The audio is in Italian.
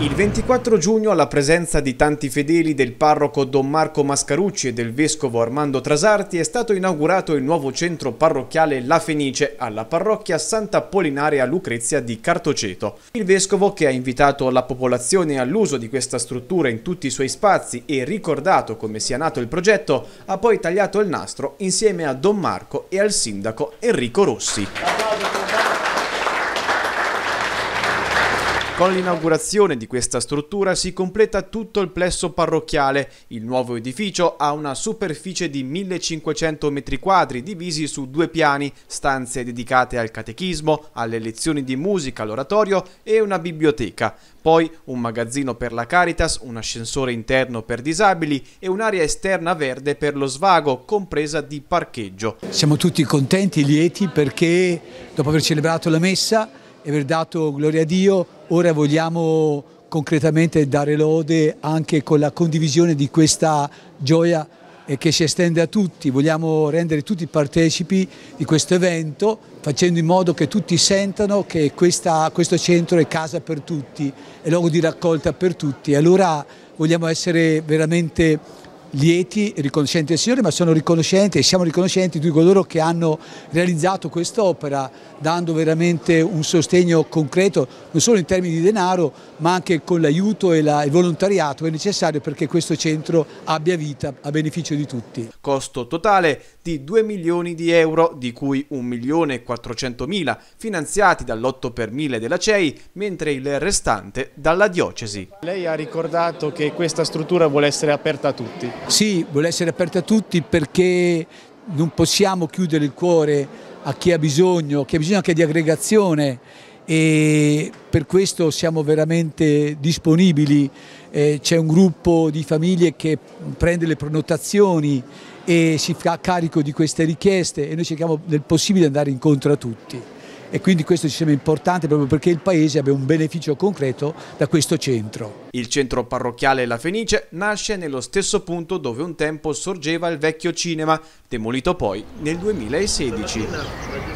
Il 24 giugno, alla presenza di tanti fedeli del parroco Don Marco Mascarucci e del vescovo Armando Trasarti, è stato inaugurato il nuovo centro parrocchiale La Fenice alla parrocchia Santa Polinaria Lucrezia di Cartoceto. Il vescovo, che ha invitato la popolazione all'uso di questa struttura in tutti i suoi spazi e ricordato come sia nato il progetto, ha poi tagliato il nastro insieme a Don Marco e al sindaco Enrico Rossi. Con l'inaugurazione di questa struttura si completa tutto il plesso parrocchiale. Il nuovo edificio ha una superficie di 1500 m2 divisi su due piani, stanze dedicate al catechismo, alle lezioni di musica, all'oratorio e una biblioteca. Poi un magazzino per la Caritas, un ascensore interno per disabili e un'area esterna verde per lo svago, compresa di parcheggio. Siamo tutti contenti, lieti perché dopo aver celebrato la messa aver dato gloria a Dio, ora vogliamo concretamente dare lode anche con la condivisione di questa gioia che si estende a tutti, vogliamo rendere tutti partecipi di questo evento facendo in modo che tutti sentano che questa, questo centro è casa per tutti, è luogo di raccolta per tutti. Allora vogliamo essere veramente lieti e riconoscenti al Signore, ma sono riconoscenti e siamo riconoscenti di coloro che hanno realizzato quest'opera, dando veramente un sostegno concreto, non solo in termini di denaro, ma anche con l'aiuto e la, il volontariato che è necessario perché questo centro abbia vita a beneficio di tutti. Costo totale di 2 milioni di euro, di cui 1 milione e 400 mila finanziati dall'8 per 1000 della CEI, mentre il restante dalla diocesi. Lei ha ricordato che questa struttura vuole essere aperta a tutti. Sì, vuole essere aperta a tutti perché non possiamo chiudere il cuore a chi ha bisogno, chi ha bisogno anche di aggregazione e per questo siamo veramente disponibili. Eh, C'è un gruppo di famiglie che prende le prenotazioni e si fa carico di queste richieste e noi cerchiamo nel possibile di andare incontro a tutti e quindi questo ci sembra importante proprio perché il Paese abbia un beneficio concreto da questo centro. Il centro parrocchiale La Fenice nasce nello stesso punto dove un tempo sorgeva il vecchio cinema, demolito poi nel 2016.